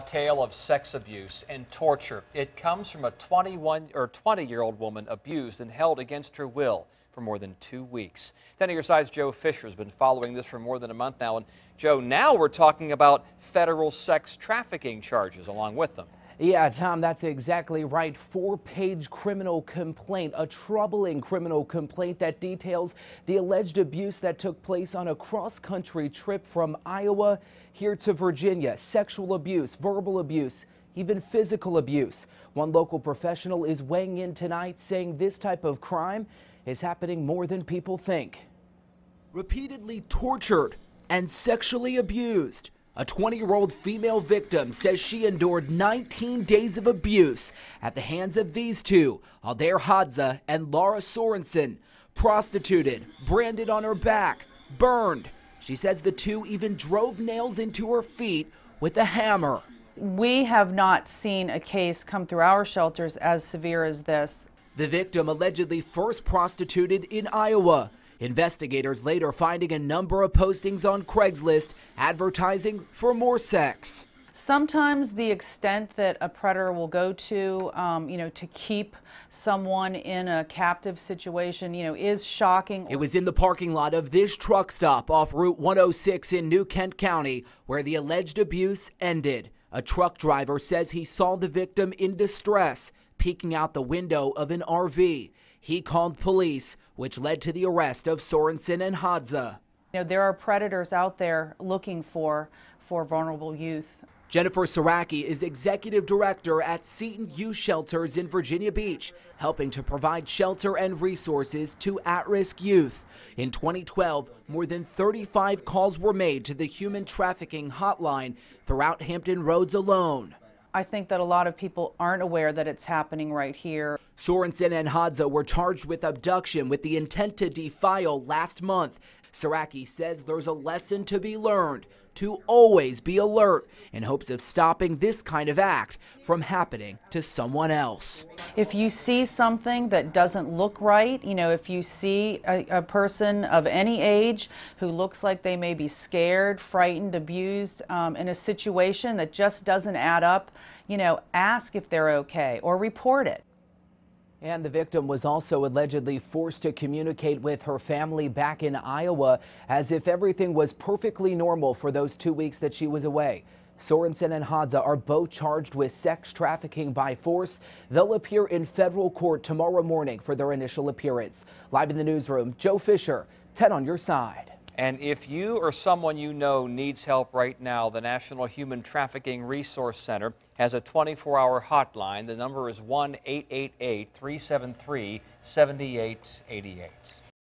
A tale of sex abuse and torture. It comes from a 21 or 20 year old woman abused and held against her will for more than two weeks. 10 year size Joe Fisher has been following this for more than a month now. And Joe, now we're talking about federal sex trafficking charges along with them. Yeah, Tom, that's exactly right. Four page criminal complaint, a troubling criminal complaint that details the alleged abuse that took place on a cross country trip from Iowa here to Virginia. Sexual abuse, verbal abuse, even physical abuse. One local professional is weighing in tonight saying this type of crime is happening more than people think. Repeatedly tortured and sexually abused. A 20 year old female victim says she endured 19 days of abuse at the hands of these two, Aldair Hadza and Laura Sorensen. Prostituted, branded on her back, burned. She says the two even drove nails into her feet with a hammer. We have not seen a case come through our shelters as severe as this. The victim allegedly first prostituted in Iowa. Investigators later finding a number of postings on Craigslist advertising for more sex. Sometimes the extent that a predator will go to, um, you know, to keep someone in a captive situation, you know, is shocking. It was in the parking lot of this truck stop off Route 106 in New Kent County where the alleged abuse ended. A truck driver says he saw the victim in distress peeking out the window of an RV. He called police, which led to the arrest of Sorensen and Hadza. You know, there are predators out there looking for, for vulnerable youth. Jennifer Saraki is executive director at Seton Youth Shelters in Virginia Beach, helping to provide shelter and resources to at-risk youth. In 2012, more than 35 calls were made to the human trafficking hotline throughout Hampton Roads alone. I think that a lot of people aren't aware that it's happening right here. Sorensen and Hadza were charged with abduction with the intent to defile last month. Saraki says there's a lesson to be learned to always be alert in hopes of stopping this kind of act from happening to someone else. If you see something that doesn't look right, you know, if you see a, a person of any age who looks like they may be scared, frightened, abused um, in a situation that just doesn't add up, you know, ask if they're okay or report it. And the victim was also allegedly forced to communicate with her family back in Iowa as if everything was perfectly normal for those two weeks that she was away. Sorensen and Hadza are both charged with sex trafficking by force. They'll appear in federal court tomorrow morning for their initial appearance. Live in the newsroom, Joe Fisher, 10 on your side. And if you or someone you know needs help right now, the National Human Trafficking Resource Center has a 24 hour hotline. The number is 1 888 373 7888.